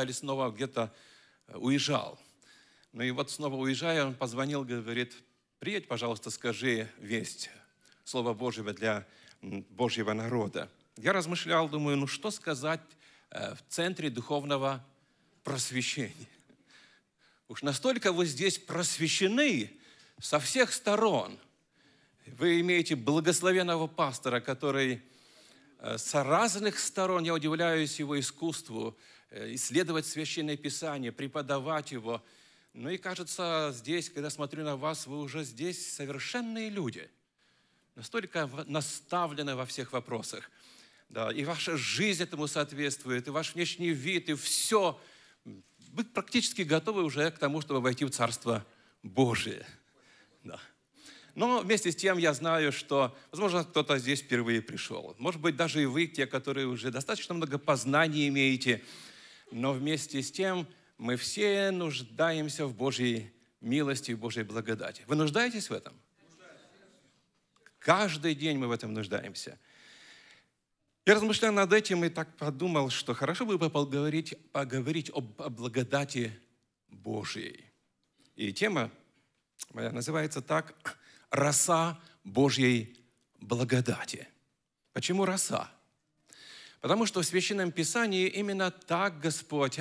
куда-то или снова где-то э, уезжал. Ну и вот снова уезжая, он позвонил, говорит, приедь, пожалуйста, скажи весть, слова Божьего для Божьего народа. Я размышлял, думаю, ну что сказать э, в центре духовного просвещения? Уж настолько вы здесь просвещены со всех сторон. Вы имеете благословенного пастора, который э, с разных сторон, я удивляюсь его искусству, Э, исследовать Священное Писание, преподавать его. Ну и кажется, здесь, когда смотрю на вас, вы уже здесь совершенные люди, настолько наставлены во всех вопросах. Да, и ваша жизнь этому соответствует, и ваш внешний вид, и все. Вы практически готовы уже к тому, чтобы войти в Царство Божие. Да. Но вместе с тем я знаю, что, возможно, кто-то здесь впервые пришел. Может быть, даже и вы, те, которые уже достаточно много познаний имеете, но вместе с тем мы все нуждаемся в Божьей милости и Божьей благодати. Вы нуждаетесь в этом? Каждый день мы в этом нуждаемся. Я размышлял над этим и так подумал, что хорошо бы поговорить, поговорить об, о благодати Божьей. И тема моя называется так «Роса Божьей благодати». Почему роса? Потому что в Священном Писании именно так Господь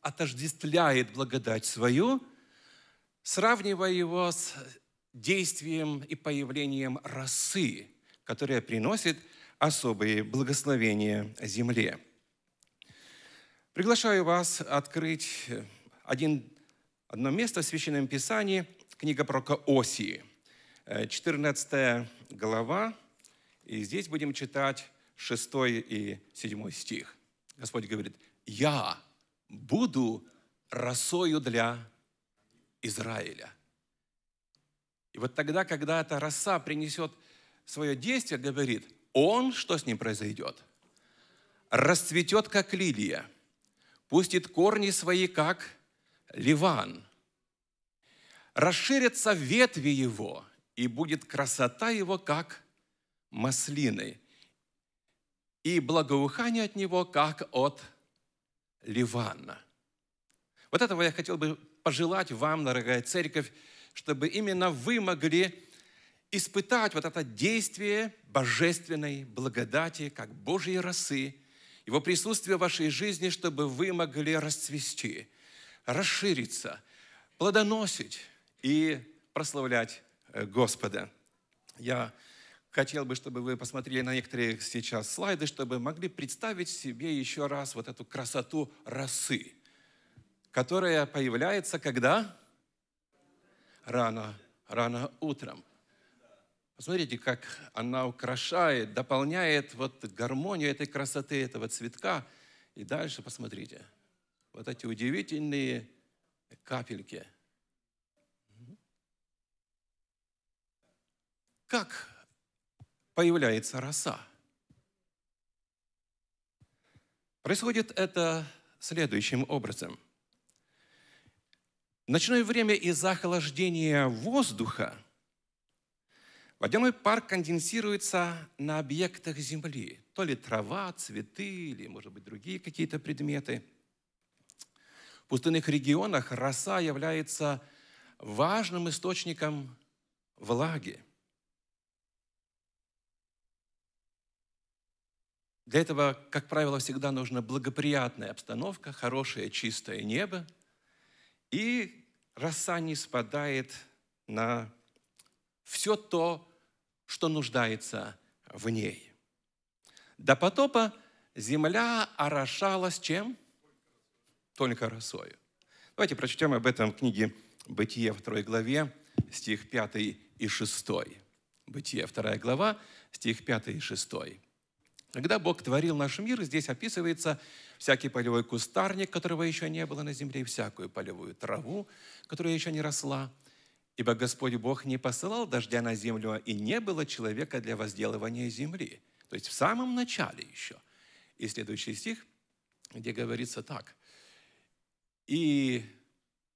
отождествляет благодать свою, сравнивая его с действием и появлением росы, которая приносит особые благословения земле. Приглашаю вас открыть один, одно место в Священном Писании, книга пророка Осии, 14 э, глава, и здесь будем читать 6 и 7 стих. Господь говорит, «Я буду росою для Израиля». И вот тогда, когда эта роса принесет свое действие, говорит, он, что с ним произойдет? Расцветет, как лилия, пустит корни свои, как Ливан. Расширятся ветви его, и будет красота его, как маслины и благоухание от него, как от Ливана. Вот этого я хотел бы пожелать вам, дорогая церковь, чтобы именно вы могли испытать вот это действие божественной благодати, как Божьей росы, его присутствие в вашей жизни, чтобы вы могли расцвести, расшириться, плодоносить и прославлять э, Господа. Я хотел бы, чтобы вы посмотрели на некоторые сейчас слайды, чтобы могли представить себе еще раз вот эту красоту росы, которая появляется когда? Рано, рано утром. Посмотрите, как она украшает, дополняет вот гармонию этой красоты, этого цветка. И дальше посмотрите. Вот эти удивительные капельки. Как появляется роса. Происходит это следующим образом. В ночное время из-за охлаждения воздуха водяной пар конденсируется на объектах Земли. То ли трава, цветы, или, может быть, другие какие-то предметы. В пустынных регионах роса является важным источником влаги – Для этого, как правило, всегда нужна благоприятная обстановка, хорошее чистое небо, и роса не спадает на все то, что нуждается в ней. До потопа земля орошалась чем? Только росою. Давайте прочтем об этом в книге «Бытие» в 2 главе, стих 5 и 6. «Бытие» вторая глава, стих 5 и 6. Когда Бог творил наш мир, здесь описывается всякий полевой кустарник, которого еще не было на земле, и всякую полевую траву, которая еще не росла. Ибо Господь Бог не посылал дождя на землю, и не было человека для возделывания земли. То есть в самом начале еще. И следующий стих, где говорится так. «И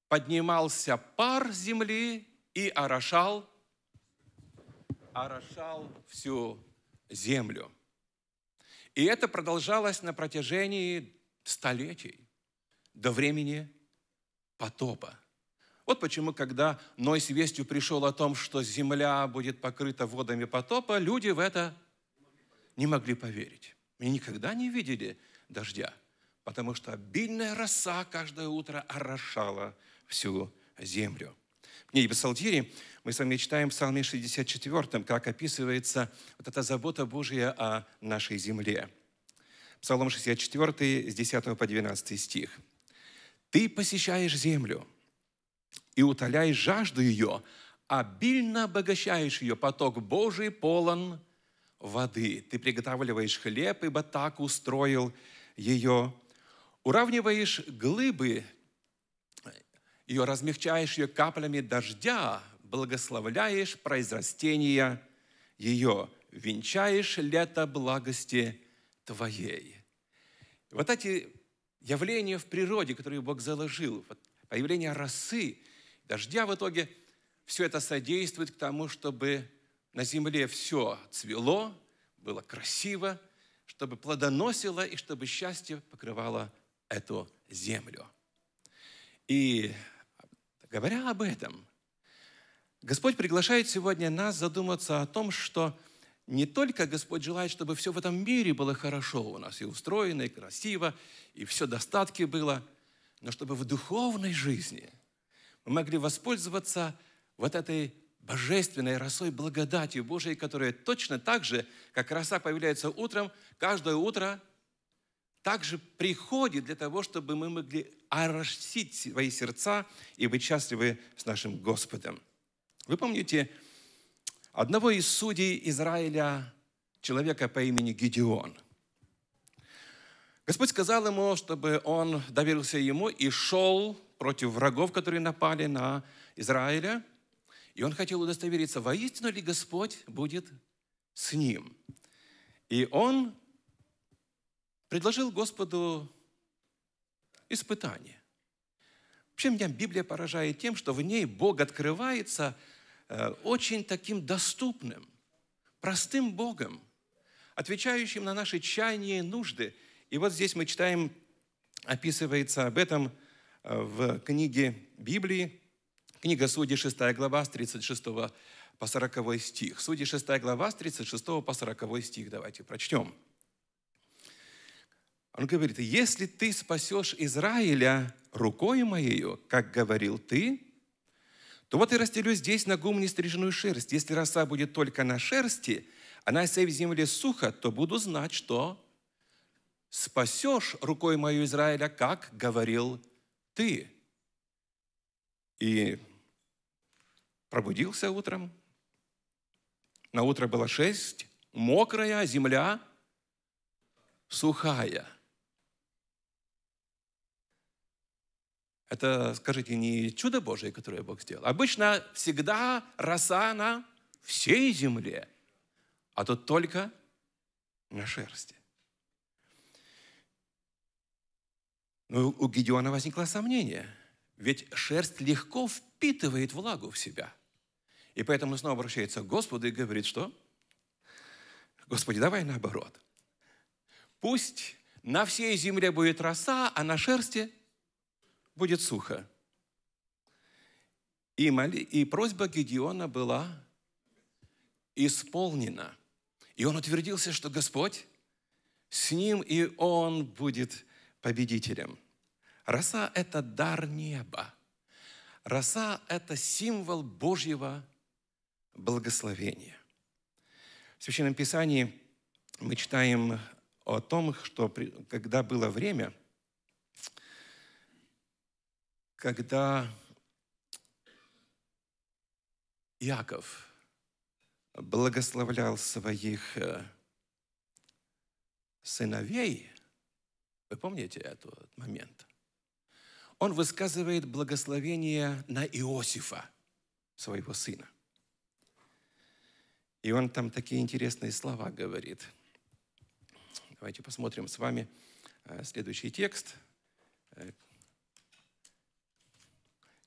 поднимался пар земли и орошал, орошал всю землю». И это продолжалось на протяжении столетий, до времени потопа. Вот почему, когда Ной с вестью пришел о том, что земля будет покрыта водами потопа, люди в это не могли поверить. И никогда не видели дождя, потому что обильная роса каждое утро орошала всю землю и Псалтире, мы с вами читаем в Псалме 64, как описывается вот эта забота Божья о нашей земле. Псалом 64, с 10 по 12 стих. «Ты посещаешь землю и утоляешь жажду ее, обильно обогащаешь ее, поток Божий полон воды. Ты приготавливаешь хлеб, ибо так устроил ее. Уравниваешь глыбы, ее размягчаешь ее каплями дождя, благословляешь произрастение ее, венчаешь лето благости твоей. Вот эти явления в природе, которые Бог заложил, вот появление росы, дождя в итоге, все это содействует к тому, чтобы на земле все цвело, было красиво, чтобы плодоносило и чтобы счастье покрывало эту землю. И Говоря об этом, Господь приглашает сегодня нас задуматься о том, что не только Господь желает, чтобы все в этом мире было хорошо у нас, и устроено, и красиво, и все достатки было, но чтобы в духовной жизни мы могли воспользоваться вот этой божественной росой благодатью Божией, которая точно так же, как роса появляется утром, каждое утро – также приходит для того, чтобы мы могли оросить свои сердца и быть счастливы с нашим Господом. Вы помните одного из судей Израиля, человека по имени Гедеон. Господь сказал ему, чтобы он доверился ему и шел против врагов, которые напали на Израиля. И он хотел удостовериться, воистину ли Господь будет с ним. И он предложил Господу испытание. Вообще меня Библия поражает тем, что в ней Бог открывается э, очень таким доступным, простым Богом, отвечающим на наши чаяния и нужды. И вот здесь мы читаем, описывается об этом э, в книге Библии, книга Судей 6 глава с 36 по 40 стих. Судей 6 глава с 36 по 40 стих. Давайте прочтем. Он говорит, если ты спасешь Израиля рукой моею, как говорил ты, то вот и растерю здесь на гум нестриженную шерсть. Если роса будет только на шерсти, а на сей земле сухо, то буду знать, что спасешь рукой мою Израиля, как говорил ты. И пробудился утром. На утро было шесть, мокрая земля, сухая – Это, скажите, не чудо Божие, которое Бог сделал. Обычно всегда роса на всей земле, а тут только на шерсти. Но ну, у Гедеона возникло сомнение, ведь шерсть легко впитывает влагу в себя. И поэтому снова обращается к Господу и говорит, что? Господи, давай наоборот. Пусть на всей земле будет роса, а на шерсти будет сухо. И, моли... и просьба Гедеона была исполнена. И он утвердился, что Господь с ним, и он будет победителем. Роса – это дар неба. Роса – это символ Божьего благословения. В Священном Писании мы читаем о том, что когда было время – когда Иаков благословлял своих э, сыновей, вы помните этот момент? Он высказывает благословение на Иосифа, своего сына. И он там такие интересные слова говорит. Давайте посмотрим с вами э, следующий текст, э,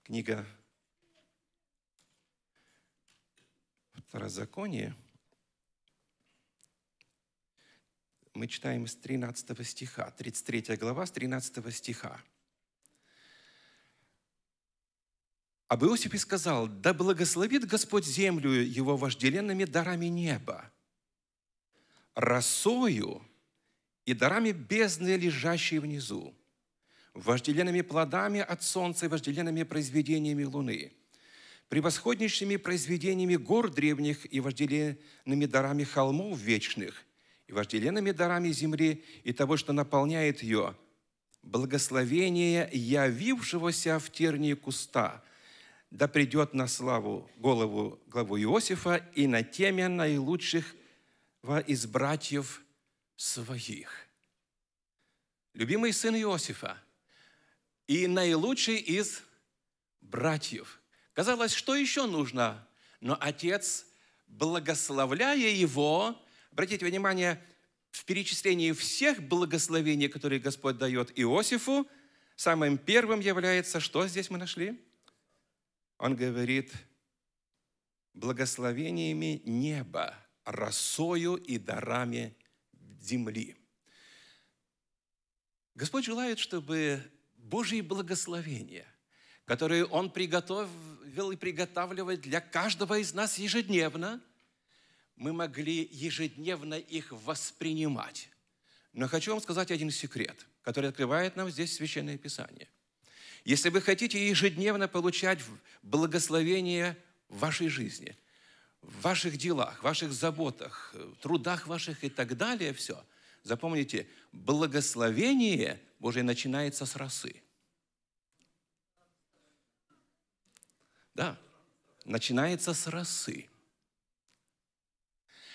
Книга Второзакония. Мы читаем с 13 стиха, 33 глава с 13 стиха. Об Иосифе сказал, да благословит Господь землю его вожделенными дарами неба, росою и дарами бездны, лежащей внизу, вожделенными плодами от солнца и вожделенными произведениями луны, превосходнейшими произведениями гор древних и вожделенными дарами холмов вечных, и вожделенными дарами земли и того, что наполняет ее, благословение явившегося в тернии куста, да придет на славу голову главу Иосифа и на теме наилучших из братьев своих». Любимый сын Иосифа – и наилучший из братьев. Казалось, что еще нужно? Но отец, благословляя его, обратите внимание, в перечислении всех благословений, которые Господь дает Иосифу, самым первым является, что здесь мы нашли? Он говорит, благословениями неба, росою и дарами земли. Господь желает, чтобы Божьи благословения, которые Он приготовил и приготавливает для каждого из нас ежедневно, мы могли ежедневно их воспринимать. Но хочу вам сказать один секрет, который открывает нам здесь Священное Писание. Если вы хотите ежедневно получать благословение в вашей жизни, в ваших делах, в ваших заботах, в э, трудах ваших и так далее, все, запомните, благословение – Божий начинается с росы. Да, начинается с росы.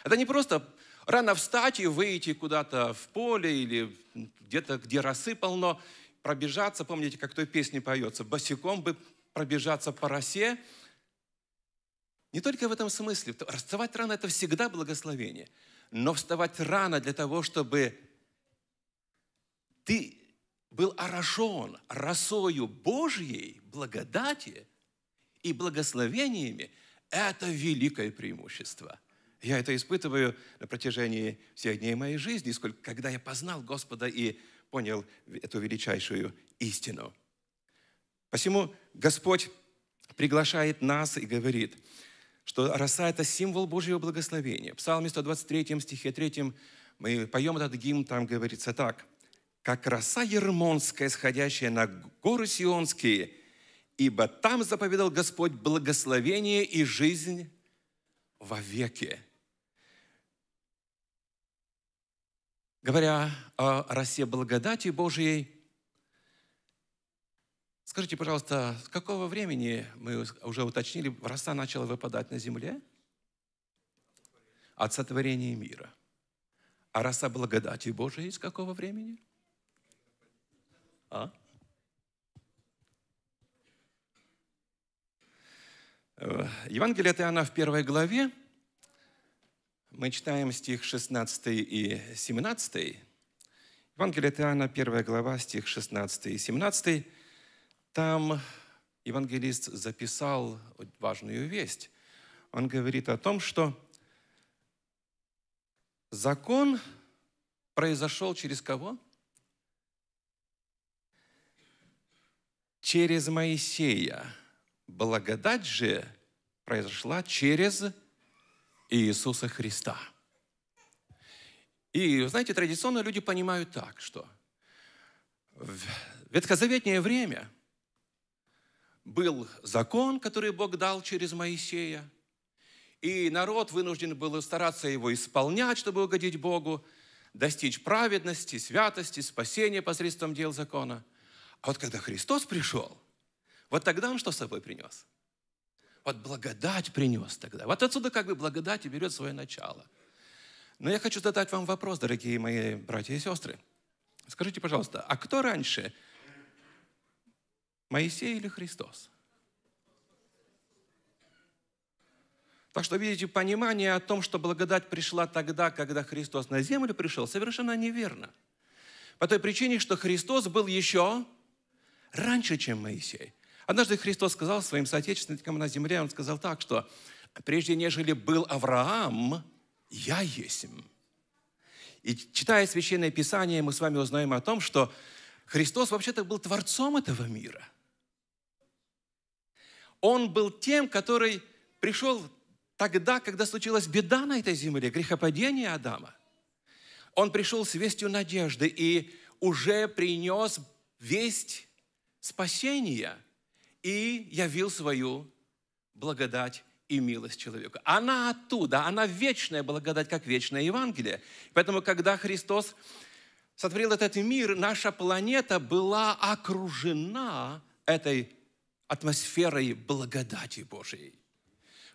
Это не просто рано встать и выйти куда-то в поле или где-то, где росы полно, пробежаться, помните, как в той песне поется, босиком бы пробежаться по росе. Не только в этом смысле. Вставать рано – это всегда благословение. Но вставать рано для того, чтобы ты был орошен росою Божьей благодати и благословениями, это великое преимущество. Я это испытываю на протяжении всех дней моей жизни, сколько, когда я познал Господа и понял эту величайшую истину. Посему Господь приглашает нас и говорит, что роса – это символ Божьего благословения. В Псалме 123 стихе 3 мы поем этот гимн, там говорится так как роса ермонская, сходящая на горы Сионские, ибо там заповедал Господь благословение и жизнь во веки. Говоря о росе благодати Божьей, скажите, пожалуйста, с какого времени, мы уже уточнили, роса начала выпадать на земле? От сотворения мира. А роса благодати Божией с какого времени? А? Э, Евангелие от Иоанна в первой главе, мы читаем стих 16 и 17. Евангелие от Иоанна, первая глава, стих 16 и 17. Там евангелист записал важную весть. Он говорит о том, что закон произошел через кого? – через Моисея. Благодать же произошла через Иисуса Христа. И, знаете, традиционно люди понимают так, что в ветхозаветнее время был закон, который Бог дал через Моисея, и народ вынужден был стараться его исполнять, чтобы угодить Богу, достичь праведности, святости, спасения посредством дел закона. А вот когда Христос пришел, вот тогда Он что с собой принес? Вот благодать принес тогда. Вот отсюда как бы благодать и берет свое начало. Но я хочу задать вам вопрос, дорогие мои братья и сестры. Скажите, пожалуйста, а кто раньше? Моисей или Христос? Так что, видите, понимание о том, что благодать пришла тогда, когда Христос на землю пришел, совершенно неверно. По той причине, что Христос был еще раньше, чем Моисей. Однажды Христос сказал своим соотечественникам на земле, Он сказал так, что «прежде нежели был Авраам, я есть». И читая Священное Писание, мы с вами узнаем о том, что Христос вообще-то был творцом этого мира. Он был тем, который пришел тогда, когда случилась беда на этой земле, грехопадение Адама. Он пришел с вестью надежды и уже принес весть спасения и явил свою благодать и милость человеку. Она оттуда, она вечная благодать, как вечное Евангелие. Поэтому, когда Христос сотворил этот мир, наша планета была окружена этой атмосферой благодати Божией.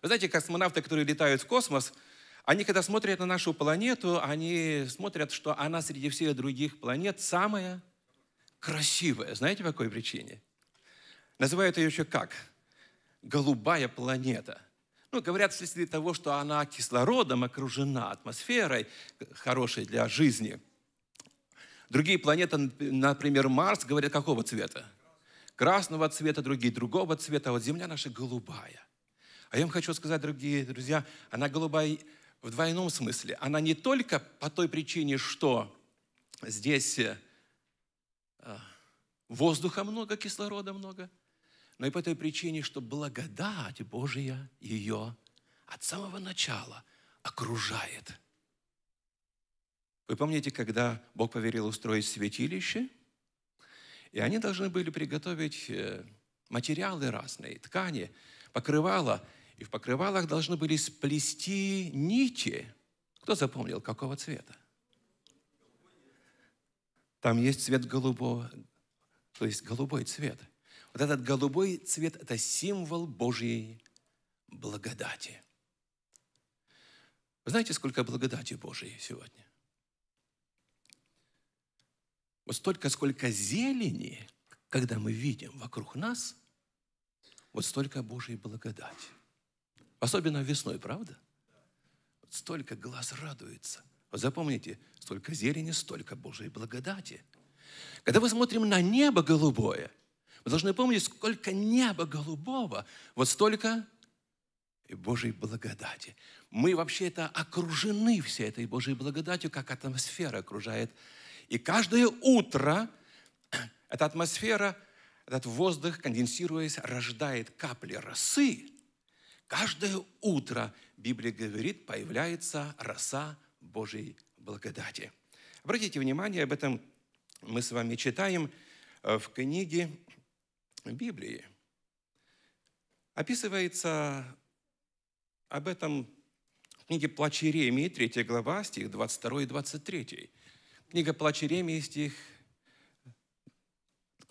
Вы знаете, космонавты, которые летают в космос, они, когда смотрят на нашу планету, они смотрят, что она среди всех других планет самая красивая. Знаете, по какой причине? Называют ее еще как? Голубая планета. Ну, говорят, вследствие того, что она кислородом окружена, атмосферой хорошей для жизни. Другие планеты, например, Марс, говорят, какого цвета? Красного цвета, другие другого цвета. А вот Земля наша голубая. А я вам хочу сказать, дорогие друзья, она голубая в двойном смысле. Она не только по той причине, что здесь э, Воздуха много, кислорода много. Но и по той причине, что благодать Божия ее от самого начала окружает. Вы помните, когда Бог поверил устроить святилище, и они должны были приготовить э, материалы разные, ткани, покрывала, и в покрывалах должны были сплести нити. Кто запомнил, какого цвета? Там есть цвет голубого, то есть голубой цвет. Вот этот голубой цвет – это символ Божьей благодати. Вы знаете, сколько благодати Божьей сегодня? Вот столько, сколько зелени, когда мы видим вокруг нас, вот столько Божьей благодати. Особенно весной, правда? Вот столько глаз радуется. Вот запомните, столько зелени, столько Божьей благодати – когда мы смотрим на небо голубое, мы должны помнить, сколько неба голубого, вот столько и Божьей благодати. Мы вообще это окружены всей этой Божьей благодатью, как атмосфера окружает. И каждое утро эта атмосфера, этот воздух, конденсируясь, рождает капли росы. Каждое утро, Библия говорит, появляется роса Божьей благодати. Обратите внимание, об этом мы с вами читаем э, в книге Библии. Описывается об этом в книге «Плач Иеремии», 3 глава, стих 22 и 23. Книга «Плач Иеремии», стих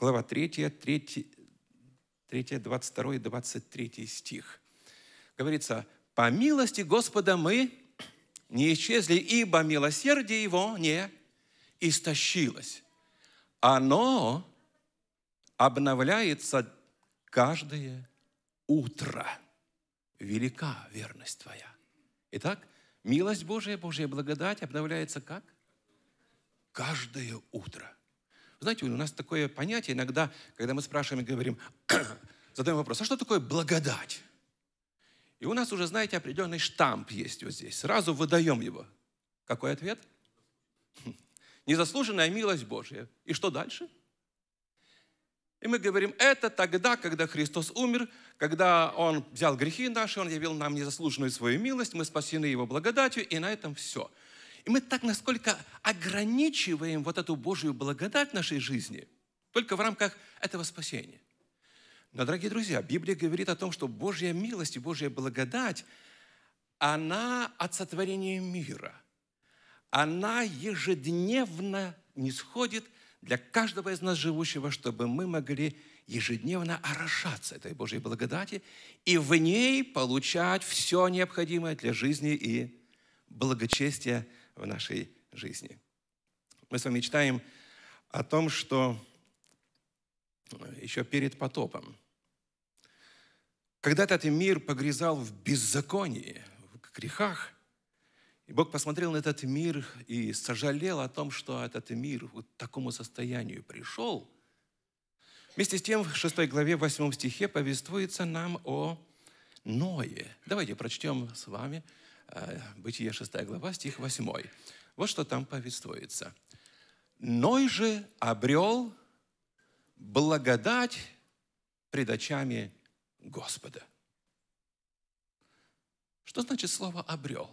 глава 3, 3, 3 22 и 23 стих. Говорится, «По милости Господа мы не исчезли, ибо милосердие Его не истощилось» оно обновляется каждое утро. Велика верность твоя. Итак, милость Божия, Божья благодать обновляется как? Каждое утро. Знаете, у нас такое понятие иногда, когда мы спрашиваем и говорим, задаем вопрос, а что такое благодать? И у нас уже, знаете, определенный штамп есть вот здесь. Сразу выдаем его. Какой ответ? Незаслуженная милость Божья. И что дальше? И мы говорим, это тогда, когда Христос умер, когда Он взял грехи наши, Он явил нам незаслуженную свою милость, мы спасены Его благодатью, и на этом все. И мы так насколько ограничиваем вот эту Божью благодать нашей жизни, только в рамках этого спасения. Но, дорогие друзья, Библия говорит о том, что Божья милость и Божья благодать, она от сотворения мира – она ежедневно не сходит для каждого из нас живущего, чтобы мы могли ежедневно орошаться этой Божьей благодати и в ней получать все необходимое для жизни и благочестия в нашей жизни. Мы с вами читаем о том, что э, еще перед потопом, когда этот мир погрязал в беззаконии, в грехах, и Бог посмотрел на этот мир и сожалел о том, что этот мир вот к такому состоянию пришел. Вместе с тем, в 6 главе, 8 стихе повествуется нам о Ное. Давайте прочтем с вами э, Бытие 6 глава, стих 8. Вот что там повествуется. «Ной же обрел благодать пред очами Господа». Что значит слово «обрел»?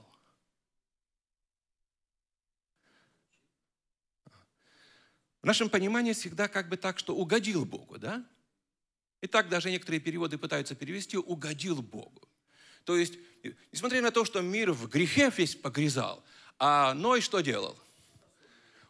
В нашем понимании всегда как бы так, что угодил Богу, да? И так даже некоторые переводы пытаются перевести «угодил Богу». То есть, несмотря на то, что мир в грехе весь погрязал, а Ной что делал?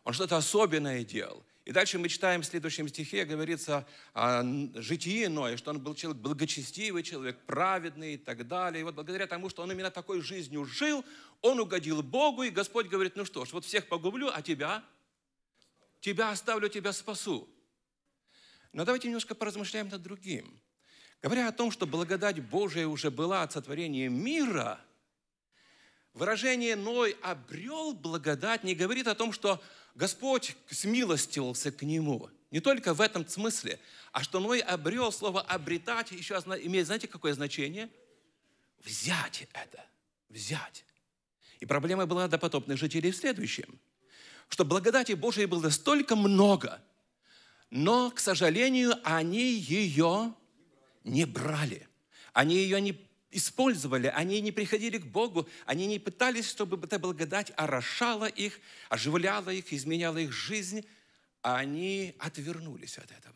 Он что-то особенное делал. И дальше мы читаем в следующем стихе, говорится о житии Ноя, что он был человек благочестивый, человек праведный и так далее. И вот благодаря тому, что он именно такой жизнью жил, он угодил Богу, и Господь говорит, ну что ж, вот всех погублю, а тебя – тебя оставлю, тебя спасу. Но давайте немножко поразмышляем над другим. Говоря о том, что благодать Божия уже была от сотворения мира, выражение «Ной обрел благодать» не говорит о том, что Господь смилостивался к нему. Не только в этом смысле, а что Ной обрел слово «обретать» еще имеет, знаете, какое значение? Взять это, взять. И проблема была для допотопных жителей в следующем – что благодати Божией было столько много, но, к сожалению, они ее не брали. Они ее не использовали, они не приходили к Богу, они не пытались, чтобы эта благодать орошала их, оживляла их, изменяла их жизнь, а они отвернулись от этого.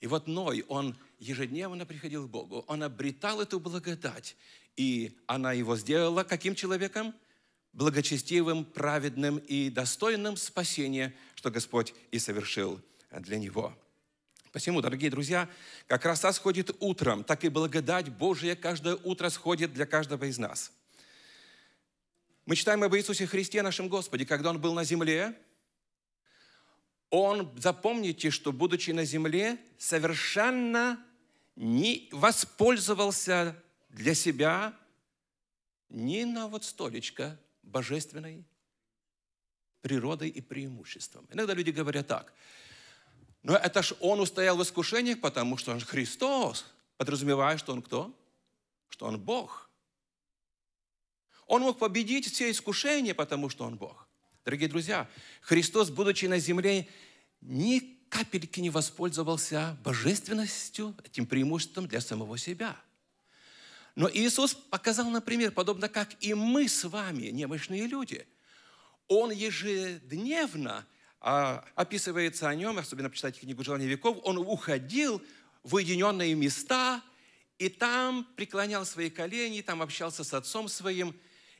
И вот Ной, он ежедневно приходил к Богу, он обретал эту благодать, и она его сделала каким человеком? благочестивым, праведным и достойным спасения, что Господь и совершил для него. Посему, дорогие друзья, как роса сходит утром, так и благодать Божия каждое утро сходит для каждого из нас. Мы читаем об Иисусе Христе, нашем Господе, когда Он был на земле, Он, запомните, что, будучи на земле, совершенно не воспользовался для себя ни на вот столечко божественной природой и преимуществом. Иногда люди говорят так, но это ж он устоял в искушениях, потому что он Христос, подразумевая, что он кто? Что он Бог. Он мог победить все искушения, потому что он Бог. Дорогие друзья, Христос, будучи на земле, ни капельки не воспользовался божественностью, этим преимуществом для самого себя – но Иисус показал, например, подобно как и мы с вами, немощные люди. Он ежедневно а, описывается о нем, особенно почитайте книгу «Желание веков», он уходил в уединенные места, и там преклонял свои колени, там общался с отцом своим,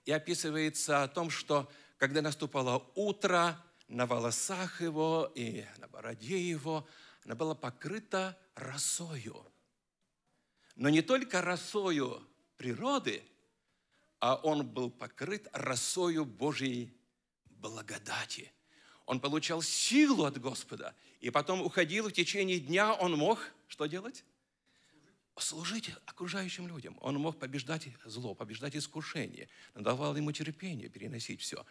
и описывается о том, что когда наступало утро, на волосах его и на бороде его, она была покрыта росою но не только росою природы, а он был покрыт росою Божьей благодати. Он получал силу от Господа, и потом уходил в течение дня, он мог что делать? служить окружающим людям. Он мог побеждать зло, побеждать искушение. Он давал ему терпение переносить все.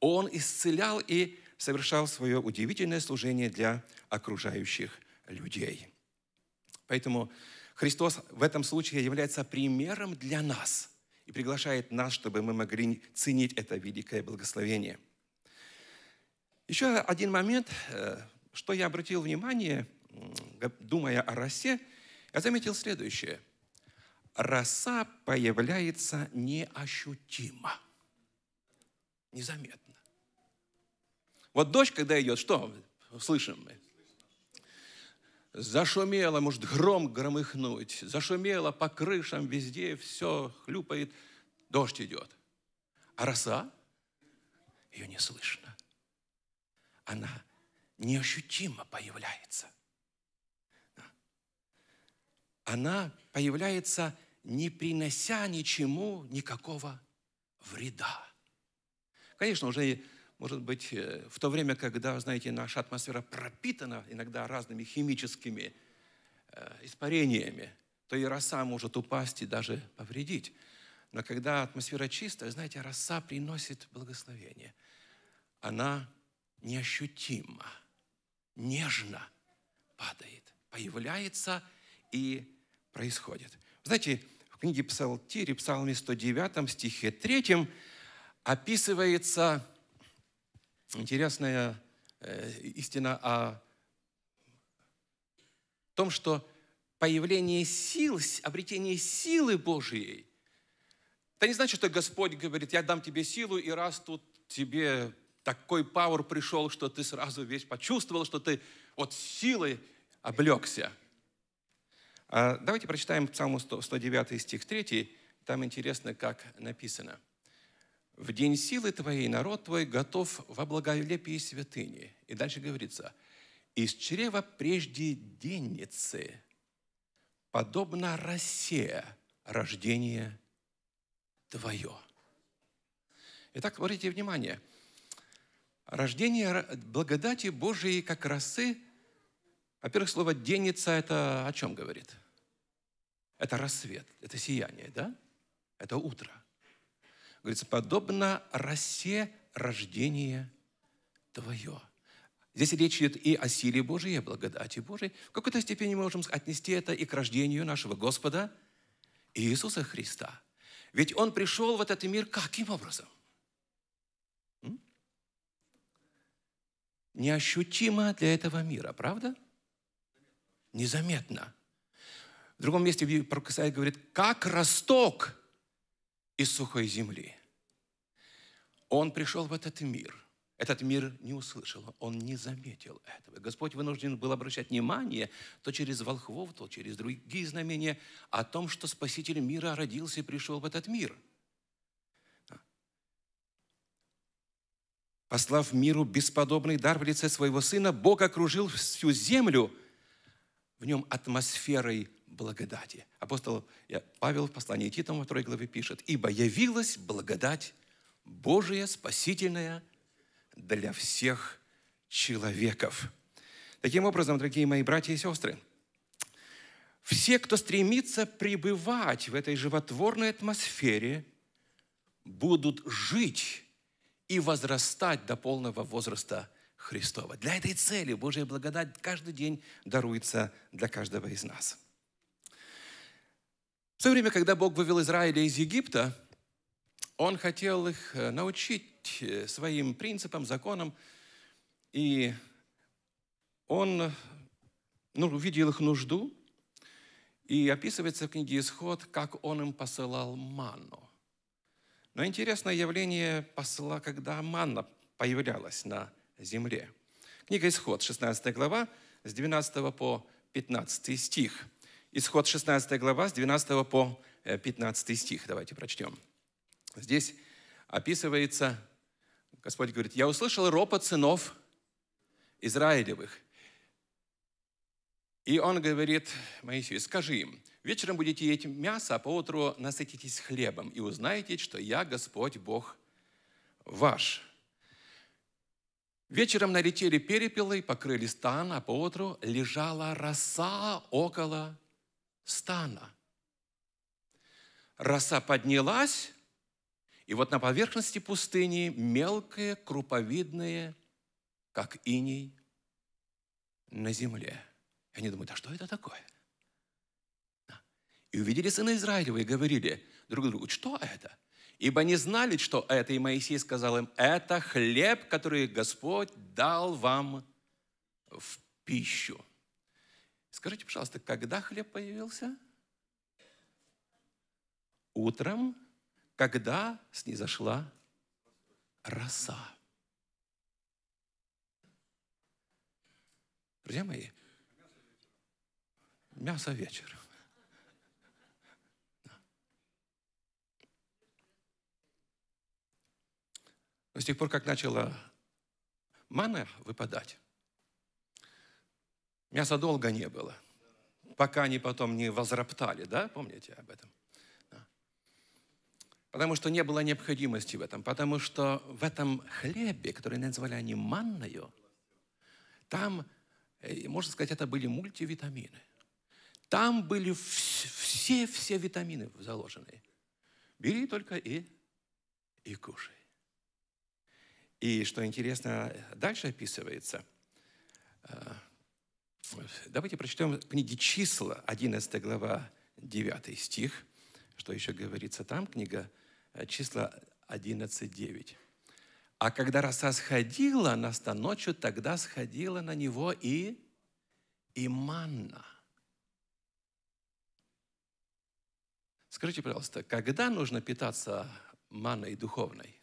Он исцелял и совершал свое удивительное служение для окружающих людей. Поэтому Христос в этом случае является примером для нас и приглашает нас, чтобы мы могли ценить это великое благословение. Еще один момент, э, что я обратил внимание, думая о росе, я заметил следующее. Роса появляется неощутимо, незаметно. Вот дождь, когда идет, что слышим мы? Зашумело, может, гром громыхнуть. Зашумело по крышам, везде все хлюпает. Дождь идет. А роса? Ее не слышно. Она неощутимо появляется. Она появляется, не принося ничему никакого вреда. Конечно, уже может быть, э, в то время, когда, знаете, наша атмосфера пропитана иногда разными химическими э, испарениями, то и роса может упасть и даже повредить. Но когда атмосфера чистая, знаете, роса приносит благословение. Она неощутимо, нежно падает, появляется и происходит. Знаете, в книге Псалтири, Псалме 109, стихе 3 описывается интересная э, истина о том, что появление сил, обретение силы Божьей, это не значит, что Господь говорит, я дам тебе силу, и раз тут тебе такой пауэр пришел, что ты сразу весь почувствовал, что ты от силы облегся. А давайте прочитаем Псалму 109 стих 3. Там интересно, как написано – в день силы твоей народ твой готов во благолепии святыни. И дальше говорится, из чрева прежде денницы, подобно росе рождение твое. Итак, обратите внимание, рождение благодати Божией как росы, во-первых, слово «денница» – это о чем говорит? Это рассвет, это сияние, да? Это утро – говорится, подобно росе рождение твое. Здесь речь идет и о силе Божьей, и о благодати Божьей. В какой-то степени мы можем отнести это и к рождению нашего Господа Иисуса Христа. Ведь Он пришел в этот мир каким образом? Неощутимо для этого мира, правда? Незаметно. В другом месте пророк Исаия говорит, как росток – и сухой земли. Он пришел в этот мир. Этот мир не услышал, он не заметил этого. Господь вынужден был обращать внимание то через волхвов, то через другие знамения о том, что Спаситель мира родился и пришел в этот мир. Послав миру бесподобный дар в лице своего Сына, Бог окружил всю землю в нем атмосферой благодати. Апостол Павел в послании Титам во второй главе пишет, «Ибо явилась благодать Божия, спасительная для всех человеков». Таким образом, дорогие мои братья и сестры, все, кто стремится пребывать в этой животворной атмосфере, будут жить и возрастать до полного возраста Христова. Для этой цели Божья благодать каждый день даруется для каждого из нас – в то время, когда Бог вывел Израиля из Египта, Он хотел их э, научить э, своим принципам, законам, и Он ну, увидел их нужду, и описывается в книге «Исход», как Он им посылал манну. Но интересное явление посла, когда манна появлялась на земле. Книга «Исход», 16 глава, с 12 по 15 стих – Исход 16 глава с 12 по 15 э, стих. Давайте прочтем. Здесь описывается, Господь говорит, «Я услышал ропот сынов Израилевых». И он говорит Моисею, «Скажи им, вечером будете есть мясо, а поутру насытитесь хлебом, и узнаете, что я Господь Бог ваш». Вечером налетели перепелы, покрыли стан, а поутру лежала роса около стана. Роса поднялась, и вот на поверхности пустыни мелкое, круповидное, как иней, на земле. И они думают, а что это такое? И увидели сына Израилева и говорили друг другу, что это? Ибо не знали, что это, и Моисей сказал им, это хлеб, который Господь дал вам в пищу. Скажите, пожалуйста, когда хлеб появился? Утром, когда снизошла роса. Друзья мои, мясо вечером. Но с тех пор, как начала мана выпадать, Мяса долго не было, пока они потом не возроптали, да, помните об этом? Да. Потому что не было необходимости в этом, потому что в этом хлебе, который назвали они манною, там, э, можно сказать, это были мультивитамины. Там были все-все витамины заложены. Бери только и, и кушай. И что интересно, дальше описывается э, – Давайте прочтем книге числа, 11 глава, 9 стих, что еще говорится там, книга э, числа 11, 9. «А когда роса сходила на станочу, тогда сходила на него и, и манна». Скажите, пожалуйста, когда нужно питаться манной духовной,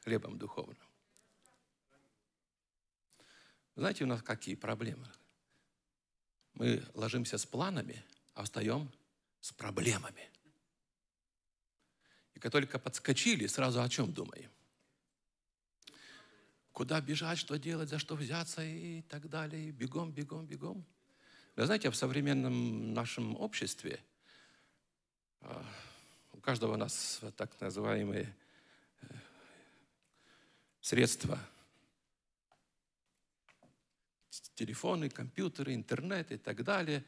хлебом духовным? Знаете, у нас какие проблемы? Мы ложимся с планами, а встаем с проблемами. И как только подскочили, сразу о чем думаем? Куда бежать, что делать, за что взяться и так далее. Бегом, бегом, бегом. Вы знаете, в современном нашем обществе а, у каждого у нас так называемые э, средства – телефоны, компьютеры, интернет и так далее.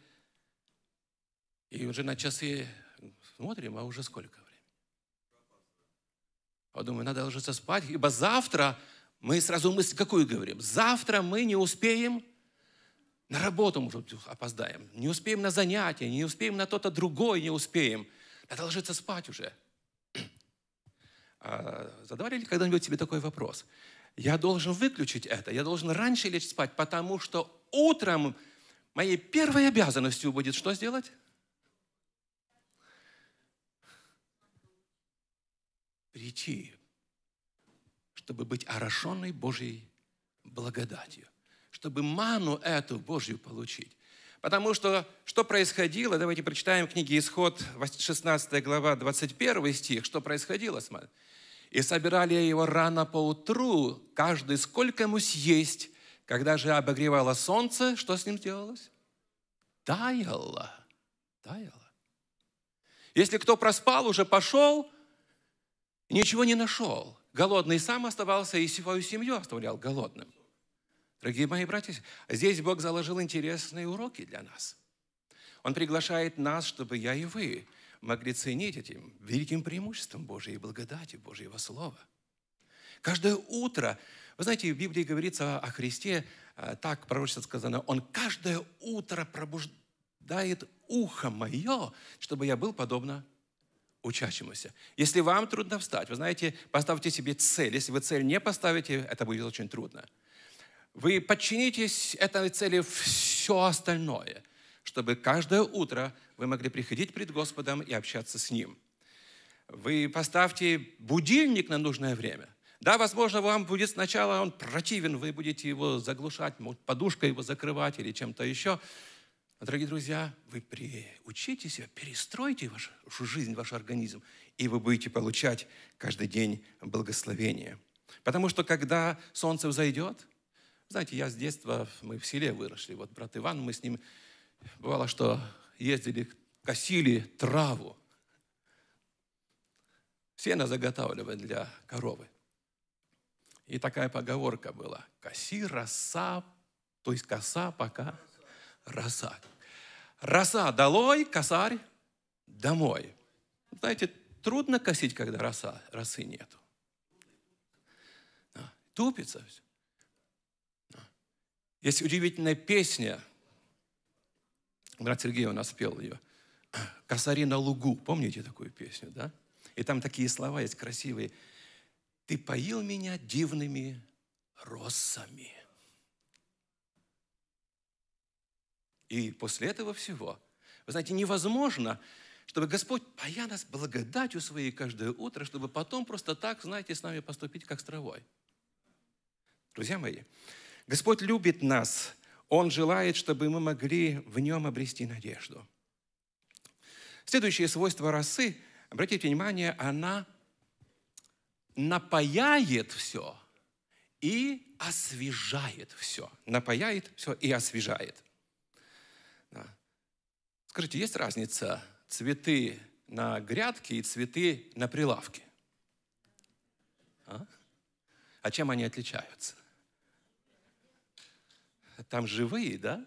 И уже на часы смотрим, а уже сколько времени? А думаю, надо ложиться спать, ибо завтра мы сразу мысль какую говорим? Завтра мы не успеем на работу, может опоздаем, не успеем на занятия, не успеем на то-то другое, не успеем. Надо ложиться спать уже. А задавали ли когда-нибудь себе такой вопрос? я должен выключить это, я должен раньше лечь спать, потому что утром моей первой обязанностью будет что сделать? Прийти, чтобы быть орошенной Божьей благодатью, чтобы ману эту Божью получить. Потому что что происходило, давайте прочитаем книги Исход, 16 глава, 21 стих, что происходило, смотрите и собирали его рано по утру, каждый сколько ему съесть. Когда же обогревало солнце, что с ним делалось? Таяло, таяло. Если кто проспал, уже пошел, ничего не нашел. Голодный сам оставался и свою семью оставлял голодным. Дорогие мои братья, здесь Бог заложил интересные уроки для нас. Он приглашает нас, чтобы я и вы – могли ценить этим великим преимуществом Божьей благодати, Божьего Слова. Каждое утро, вы знаете, в Библии говорится о Христе, а, так пророчество сказано, Он каждое утро пробуждает ухо мое, чтобы я был подобно учащемуся. Если вам трудно встать, вы знаете, поставьте себе цель. Если вы цель не поставите, это будет очень трудно. Вы подчинитесь этой цели все остальное – чтобы каждое утро вы могли приходить пред Господом и общаться с Ним. Вы поставьте будильник на нужное время. Да, возможно, вам будет сначала он противен, вы будете его заглушать, подушкой его закрывать или чем-то еще. Но, дорогие друзья, вы приучитесь, перестройте вашу, вашу жизнь, ваш организм, и вы будете получать каждый день благословение. Потому что когда солнце взойдет, знаете, я с детства, мы в селе выросли. Вот брат Иван, мы с ним Бывало, что ездили, косили траву. Сено заготавливали для коровы. И такая поговорка была. Коси роса, то есть коса пока роса. Роса долой, косарь домой. Знаете, трудно косить, когда роса, росы нету. Тупится все. Есть удивительная песня – брат Сергей у нас пел ее. «Косари на лугу». Помните такую песню, да? И там такие слова есть красивые. «Ты поил меня дивными росами». И после этого всего, вы знаете, невозможно, чтобы Господь поя нас благодатью своей каждое утро, чтобы потом просто так, знаете, с нами поступить, как с травой. Друзья мои, Господь любит нас, он желает, чтобы мы могли в нем обрести надежду. Следующее свойство росы, обратите внимание, она напаяет все и освежает все. Напаяет все и освежает. Да. Скажите, есть разница цветы на грядке и цветы на прилавке? А? а чем они отличаются? там живые, да?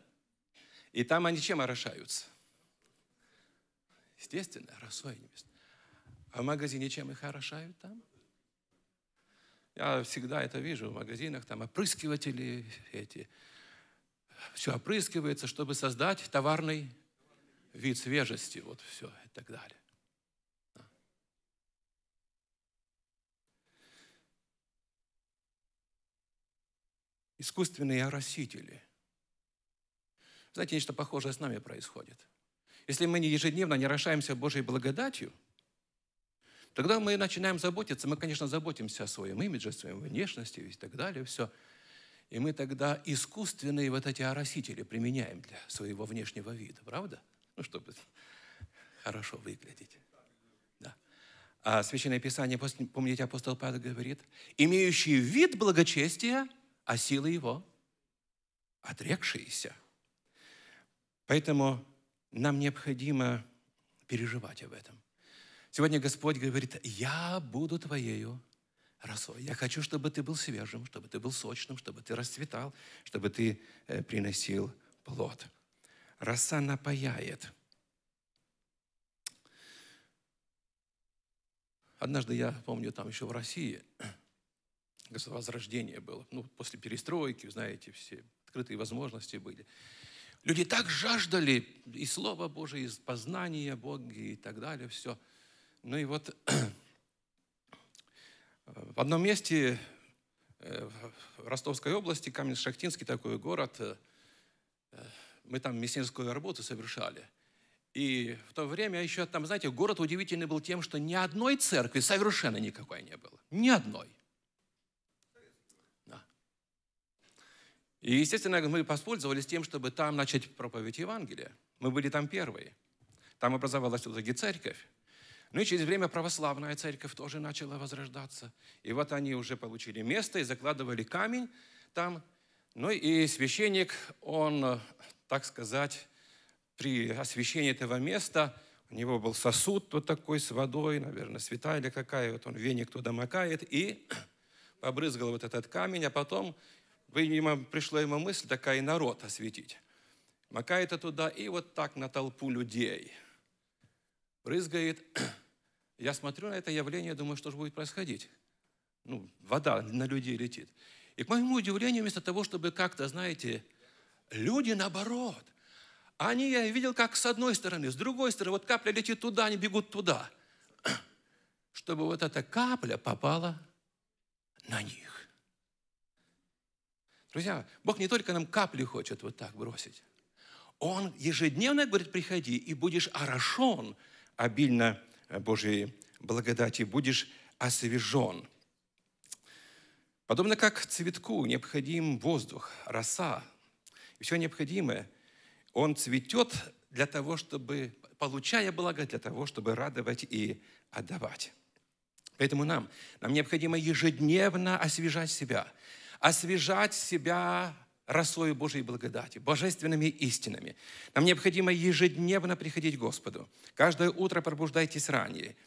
И там они чем орошаются? Естественно, росой небесной. А в магазине чем их орошают там? Я всегда это вижу в магазинах, там опрыскиватели эти. Все опрыскивается, чтобы создать товарный вид свежести, вот все и так далее. Искусственные оросители. Знаете, нечто похожее с нами происходит. Если мы не ежедневно не рожаемся Божьей благодатью, тогда мы начинаем заботиться. Мы, конечно, заботимся о своем имидже, о своем внешности и так далее, все. И мы тогда искусственные вот эти оросители применяем для своего внешнего вида, правда? Ну, чтобы хорошо выглядеть. Да. А Священное Писание, помните, апостол Павел говорит, имеющий вид благочестия, а силы его отрекшиеся – Поэтому нам необходимо переживать об этом. Сегодня Господь говорит, я буду твоею росой. Я хочу, чтобы ты был свежим, чтобы ты был сочным, чтобы ты расцветал, чтобы ты э, приносил плод. Роса напаяет. Однажды я помню, там еще в России возрождение было. Ну, после перестройки, знаете, все открытые возможности были. Люди так жаждали и Слова Божие, и познания Бога, и так далее, все. Ну и вот э, в одном месте э, в Ростовской области, Каменец-Шахтинский такой город, э, мы там миссионерскую работу совершали. И в то время еще там, знаете, город удивительный был тем, что ни одной церкви совершенно никакой не было. Ни одной. И, естественно, мы воспользовались тем, чтобы там начать проповедь Евангелия. Мы были там первые. Там образовалась вот эта церковь. Ну и через время православная церковь тоже начала возрождаться. И вот они уже получили место и закладывали камень там. Ну и священник, он, так сказать, при освящении этого места, у него был сосуд вот такой с водой, наверное, святая или какая, вот он веник туда макает и побрызгал вот этот камень, а потом Видимо, пришла ему мысль такая, и народ осветить. Макает это туда и вот так на толпу людей. Брызгает. Я смотрю на это явление, думаю, что же будет происходить. Ну, вода на людей летит. И к моему удивлению, вместо того, чтобы как-то, знаете, люди наоборот. Они, я видел, как с одной стороны, с другой стороны, вот капля летит туда, они бегут туда. Чтобы вот эта капля попала на них. Друзья, Бог не только нам капли хочет вот так бросить. Он ежедневно говорит, приходи, и будешь орошен обильно э, Божьей благодати, будешь освежен. Подобно как цветку необходим воздух, роса все необходимое. Он цветет для того, чтобы, получая благо, для того, чтобы радовать и отдавать. Поэтому нам, нам необходимо ежедневно освежать себя – освежать себя росою Божьей благодати, божественными истинами. Нам необходимо ежедневно приходить к Господу. Каждое утро пробуждайтесь ранее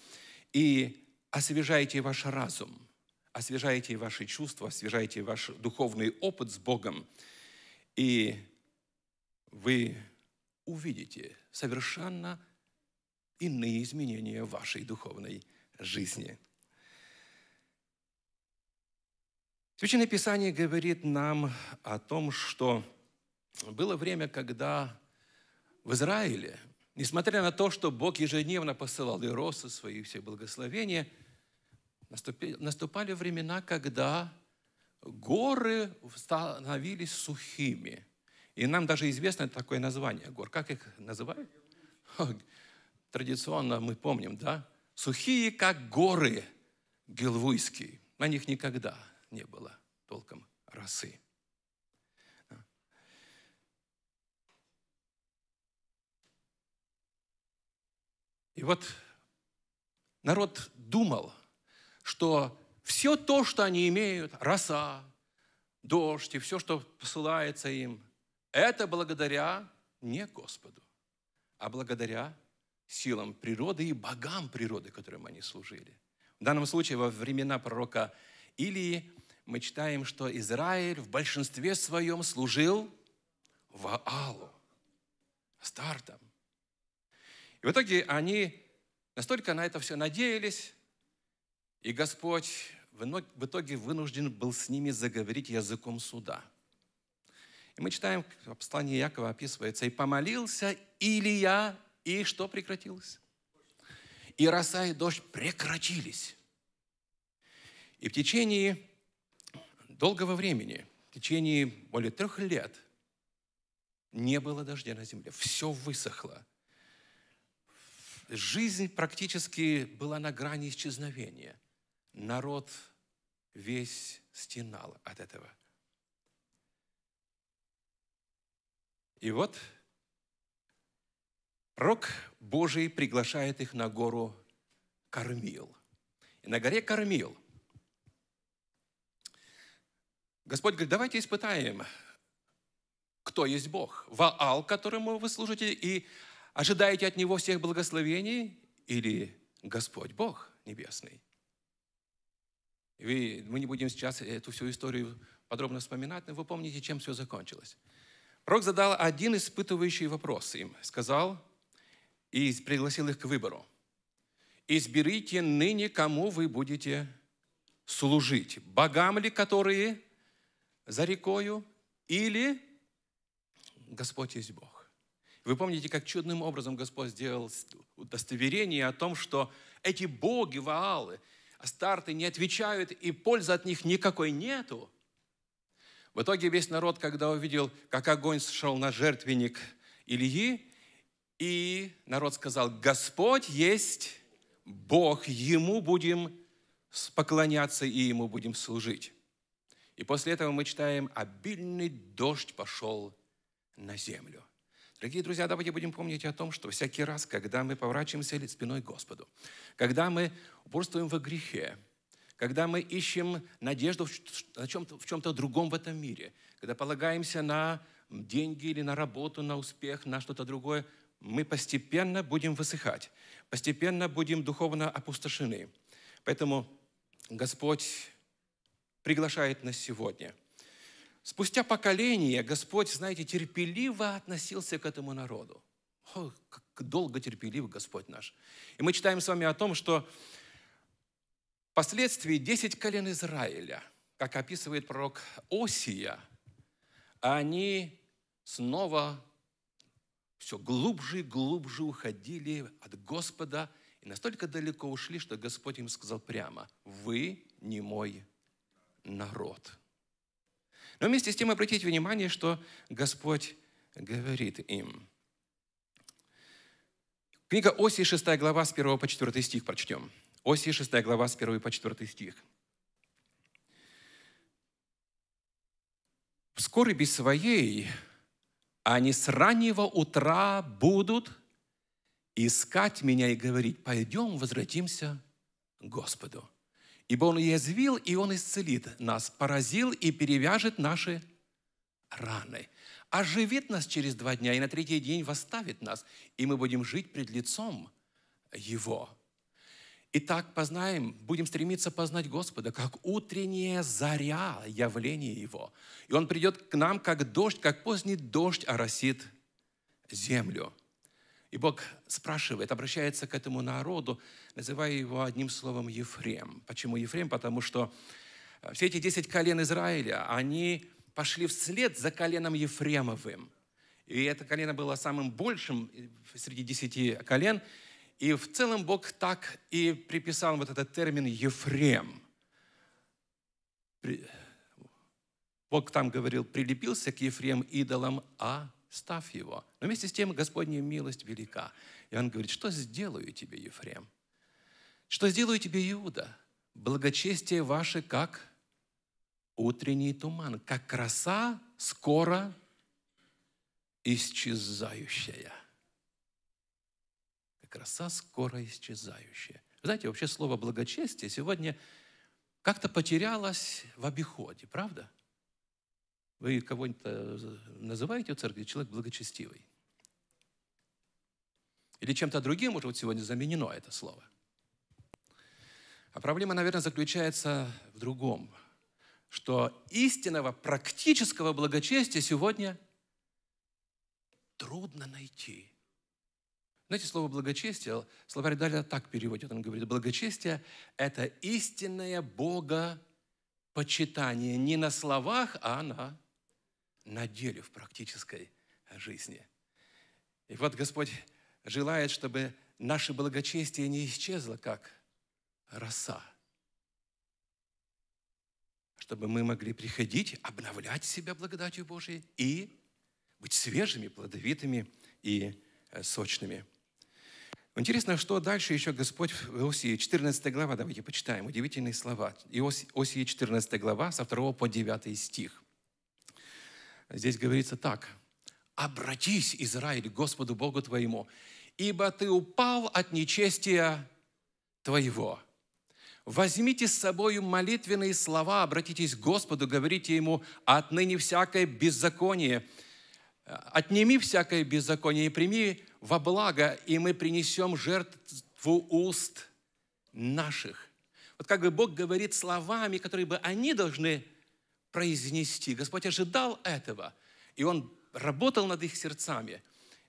и освежайте ваш разум, освежайте ваши чувства, освежайте ваш духовный опыт с Богом, и вы увидите совершенно иные изменения в вашей духовной жизни. Священное Писание говорит нам о том, что было время, когда в Израиле, несмотря на то, что Бог ежедневно посылал и росы свои все благословения, наступали времена, когда горы становились сухими. И нам даже известно такое название гор. Как их называют? Традиционно мы помним, да? Сухие, как горы гелвуйские. На них никогда не было толком росы. И вот народ думал, что все то, что они имеют, роса, дождь и все, что посылается им, это благодаря не Господу, а благодаря силам природы и богам природы, которым они служили. В данном случае во времена пророка Илии мы читаем, что Израиль в большинстве своем служил Ваалу, стартом. И в итоге они настолько на это все надеялись, и Господь в итоге вынужден был с ними заговорить языком суда. И мы читаем, в послании Якова описывается, «И помолился Илия, и что прекратилось?» И роса, и дождь прекратились. И в течение долгого времени, в течение более трех лет, не было дождя на земле. Все высохло. Жизнь практически была на грани исчезновения. Народ весь стенал от этого. И вот Рок Божий приглашает их на гору Кормил. И на горе Кормил – Господь говорит, давайте испытаем, кто есть Бог. Ваал, которому вы служите, и ожидаете от него всех благословений, или Господь Бог Небесный. И мы не будем сейчас эту всю историю подробно вспоминать, но вы помните, чем все закончилось. Пророк задал один испытывающий вопрос им. Сказал и пригласил их к выбору. «Изберите ныне, кому вы будете служить. Богам ли, которые за рекою или Господь есть Бог. Вы помните, как чудным образом Господь сделал удостоверение о том, что эти боги, ваалы, старты не отвечают, и пользы от них никакой нету. В итоге весь народ, когда увидел, как огонь сошел на жертвенник Ильи, и народ сказал, Господь есть Бог, Ему будем поклоняться и Ему будем служить. И после этого мы читаем «обильный дождь пошел на землю». Дорогие друзья, давайте будем помнить о том, что всякий раз, когда мы поворачиваемся спиной Господу, когда мы упорствуем во грехе, когда мы ищем надежду в чем-то, в чем-то другом в этом мире, когда полагаемся на деньги или на работу, на успех, на что-то другое, мы постепенно будем высыхать, постепенно будем духовно опустошены. Поэтому Господь приглашает нас сегодня. Спустя поколение Господь, знаете, терпеливо относился к этому народу. О, как долго терпелив Господь наш. И мы читаем с вами о том, что впоследствии десять колен Израиля, как описывает пророк Осия, они снова все глубже и глубже уходили от Господа и настолько далеко ушли, что Господь им сказал прямо, «Вы не мой народ. Но вместе с тем обратите внимание, что Господь говорит им. Книга Оси, 6 глава, с 1 по 4 стих прочтем. Оси, 6 глава, с 1 по 4 стих. «В скорби своей они с раннего утра будут искать меня и говорить, пойдем возвратимся к Господу». Ибо Он язвил, и Он исцелит нас, поразил и перевяжет наши раны. Оживит нас через два дня, и на третий день восставит нас, и мы будем жить пред лицом Его. Итак, познаем, будем стремиться познать Господа, как утренняя заря явление Его. И Он придет к нам, как дождь, как поздний дождь оросит землю. И Бог спрашивает, обращается к этому народу, называя его одним словом Ефрем. Почему Ефрем? Потому что э, все эти десять колен Израиля, они пошли вслед за коленом Ефремовым. И это колено было самым большим э, среди десяти колен. И в целом Бог так и приписал вот этот термин «Ефрем». Бог там говорил, прилепился к Ефрем идолам, а став его. Но вместе с тем Господня милость велика. И он говорит, что сделаю тебе, Ефрем? Что сделаю тебе, Иуда? Благочестие ваше, как утренний туман, как краса скоро исчезающая. Как краса скоро исчезающая. Знаете, вообще слово благочестие сегодня как-то потерялось в обиходе, правда? Вы кого нибудь называете в церкви человек благочестивый? Или чем-то другим, может, вот сегодня заменено это слово – а проблема, наверное, заключается в другом, что истинного практического благочестия сегодня трудно найти. Знаете, слово «благочестие» словарь Даля так переводит. Он говорит, благочестие – это истинное богопочитание не на словах, а на, на деле в практической жизни. И вот Господь желает, чтобы наше благочестие не исчезло, как роса. Чтобы мы могли приходить, обновлять себя благодатью Божией и быть свежими, плодовитыми и э, сочными. Интересно, что дальше еще Господь в Иосии 14 глава, давайте почитаем, удивительные слова. Иосии 14 глава, со 2 по 9 стих. Здесь говорится так. «Обратись, Израиль, Господу Богу твоему, ибо ты упал от нечестия твоего». Возьмите с собой молитвенные слова, обратитесь к Господу, говорите Ему, отныне всякое беззаконие, отними всякое беззаконие и прими во благо, и мы принесем жертву уст наших. Вот как бы Бог говорит словами, которые бы они должны произнести. Господь ожидал этого, и Он работал над их сердцами.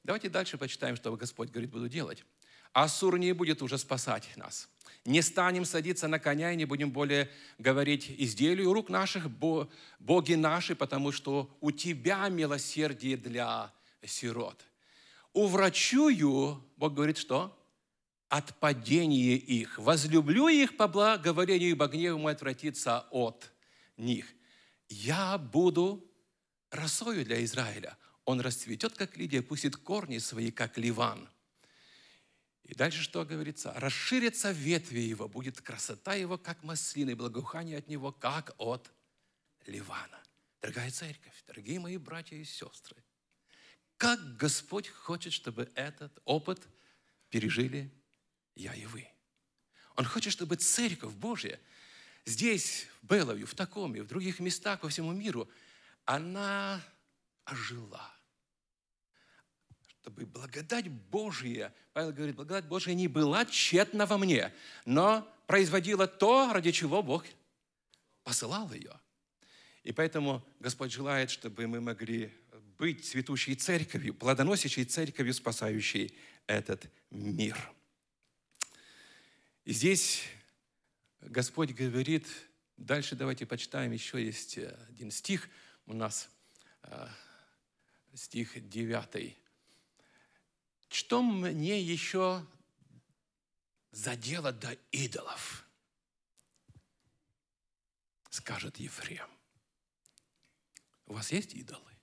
Давайте дальше почитаем, что Господь говорит, буду делать. Ассур не будет уже спасать нас. Не станем садиться на коня и не будем более говорить изделию рук наших, боги наши, потому что у тебя милосердие для сирот. У врачую Бог говорит, что? От падения их. Возлюблю их по благоволению, ибо гневу мой отвратится от них. Я буду росою для Израиля. Он расцветет, как Лидия, пустит корни свои, как Ливан – и дальше что говорится? «Расширятся ветви его, будет красота его, как маслины, благоухание от него, как от Ливана». Дорогая церковь, дорогие мои братья и сестры, как Господь хочет, чтобы этот опыт пережили я и вы. Он хочет, чтобы церковь Божья здесь, в Беловью, в Такоме, в других местах по всему миру, она ожила – чтобы благодать Божья, Павел говорит, благодать Божья не была тщетна во мне, но производила то, ради чего Бог посылал ее. И поэтому Господь желает, чтобы мы могли быть цветущей церковью, плодоносящей церковью, спасающей этот мир. И здесь Господь говорит, дальше давайте почитаем, еще есть один стих у нас, э, стих девятый что мне еще задело до идолов? Скажет Ефрем. У вас есть идолы?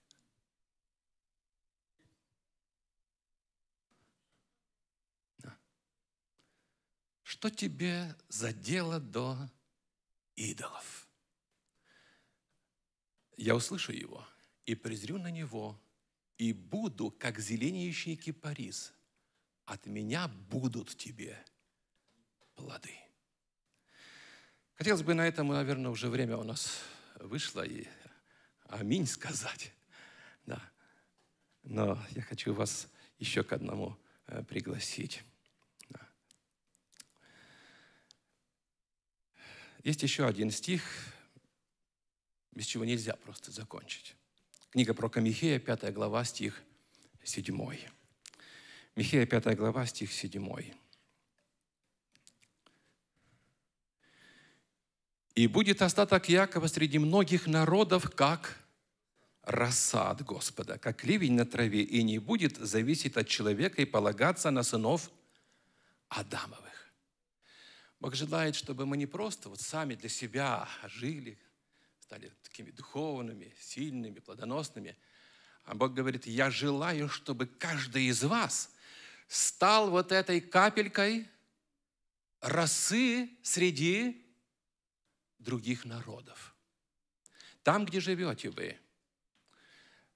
Что тебе задело до идолов? Я услышу его и презрю на него, и буду, как зеленеющий кипарис, от меня будут тебе плоды. Хотелось бы на этом, наверное, уже время у нас вышло и аминь сказать. Да. Но я хочу вас еще к одному э, пригласить. Да. Есть еще один стих, без чего нельзя просто закончить. Книга про Камихея, 5 глава, стих 7. Михея 5 глава, стих 7. «И будет остаток Якова среди многих народов, как рассад Господа, как ливень на траве, и не будет зависеть от человека и полагаться на сынов Адамовых». Бог желает, чтобы мы не просто вот сами для себя жили, стали такими духовными, сильными, плодоносными, а Бог говорит, я желаю, чтобы каждый из вас – стал вот этой капелькой росы среди других народов. Там, где живете вы,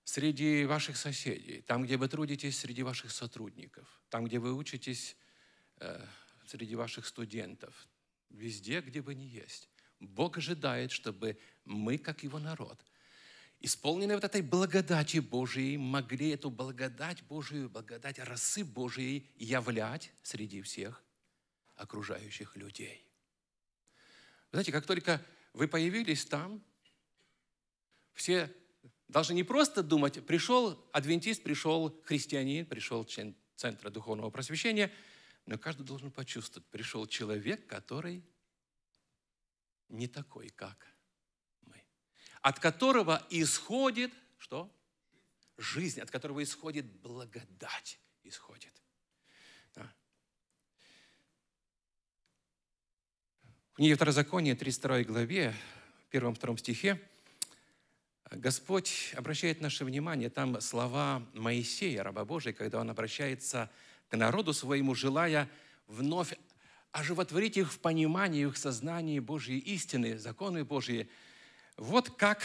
среди ваших соседей, там, где вы трудитесь, среди ваших сотрудников, там, где вы учитесь, э, среди ваших студентов, везде, где вы не есть. Бог ожидает, чтобы мы, как Его народ – исполненные вот этой благодати Божией, могли эту благодать Божию, благодать расы Божией являть среди всех окружающих людей. Вы знаете, как только вы появились там, все должны не просто думать, пришел адвентист, пришел христианин, пришел член Центра Духовного Просвещения, но каждый должен почувствовать, пришел человек, который не такой, как – от которого исходит что? Жизнь, от которого исходит благодать, исходит. Да. В книге Второзакония, 32 главе, 1-2 стихе, Господь обращает наше внимание, там слова Моисея, раба Божия, когда он обращается к народу своему, желая вновь оживотворить их в понимании, их сознании Божьей истины, законы Божьи – вот как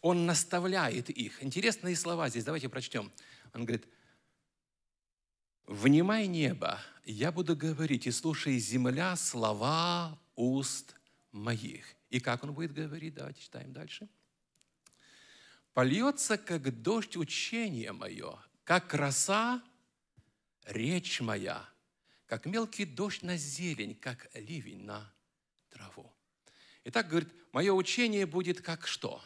он наставляет их. Интересные слова здесь, давайте прочтем. Он говорит, «Внимай небо, я буду говорить, и слушай, земля, слова уст моих». И как он будет говорить? Давайте читаем дальше. «Польется, как дождь, учение мое, как роса, речь моя, как мелкий дождь на зелень, как ливень на Итак, говорит, мое учение будет как что?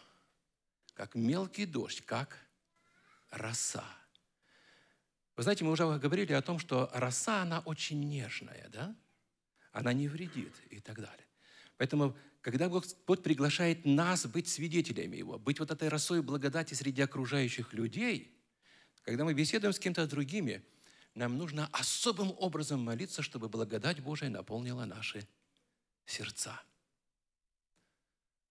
Как мелкий дождь, как роса. Вы знаете, мы уже говорили о том, что роса, она очень нежная, да? Она не вредит и так далее. Поэтому, когда Бог, Бог приглашает нас быть свидетелями Его, быть вот этой росой благодати среди окружающих людей, когда мы беседуем с кем-то другими, нам нужно особым образом молиться, чтобы благодать Божия наполнила наши сердца.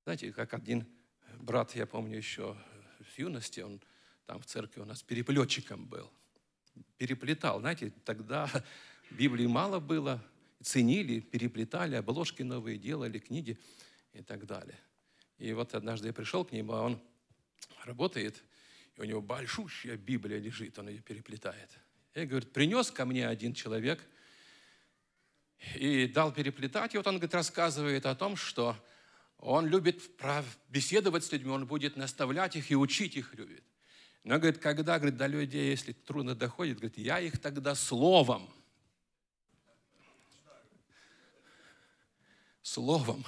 Знаете, как один э, брат, я помню еще э, в юности, он там в церкви у нас переплетчиком был. Переплетал, знаете, тогда Библии мало было, ценили, переплетали, обложки новые делали, книги и так далее. И вот однажды я пришел к нему, а он работает, и у него большущая Библия лежит, он ее переплетает. И говорит, принес ко мне один человек и дал переплетать. И вот он, говорит, рассказывает о том, что он любит беседовать с людьми, он будет наставлять их и учить их любит. Но, говорит, когда, говорит, до людей, если трудно доходит, говорит, я их тогда словом, словом,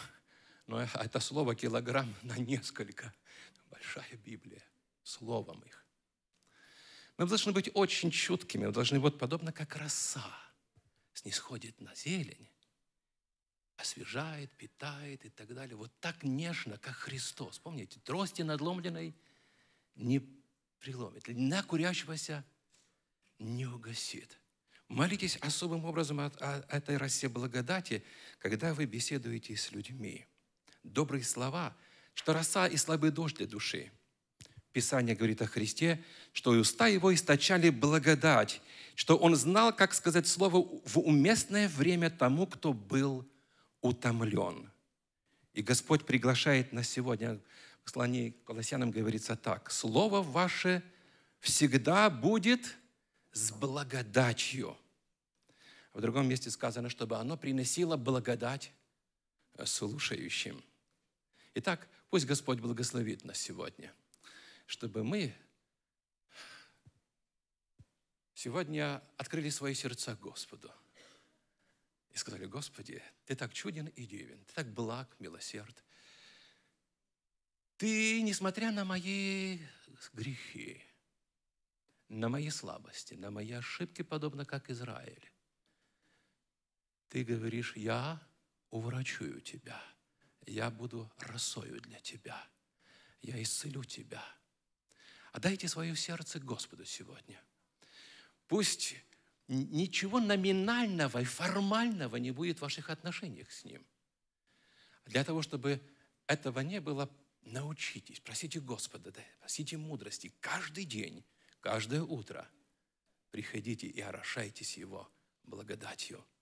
но это слово килограмм на несколько, большая Библия, словом их. Мы должны быть очень чуткими, мы должны, вот подобно как роса снисходит на зелень, освежает, питает и так далее. Вот так нежно, как Христос. Помните, трости надломленной не приломит, Льна курящегося не угасит. Молитесь особым образом о, о, этой росе благодати, когда вы беседуете с людьми. Добрые слова, что роса и слабый дождь для души. Писание говорит о Христе, что и уста его источали благодать, что он знал, как сказать слово в уместное время тому, кто был утомлен. И Господь приглашает нас сегодня. В послании к Колоссянам говорится так. Слово ваше всегда будет с благодатью. В другом месте сказано, чтобы оно приносило благодать э, слушающим. Итак, пусть Господь благословит нас сегодня, чтобы мы сегодня открыли свои сердца Господу – и сказали, Господи, Ты так чуден и дивен, Ты так благ, милосерд. Ты, несмотря на мои грехи, на мои слабости, на мои ошибки, подобно как Израиль, ты говоришь, я уврачую тебя, я буду росою для тебя, я исцелю тебя. Отдайте свое сердце Господу сегодня. Пусть ничего номинального и формального не будет в ваших отношениях с Ним. Для того, чтобы этого не было, научитесь, просите Господа, просите мудрости каждый день, каждое утро. Приходите и орошайтесь Его благодатью –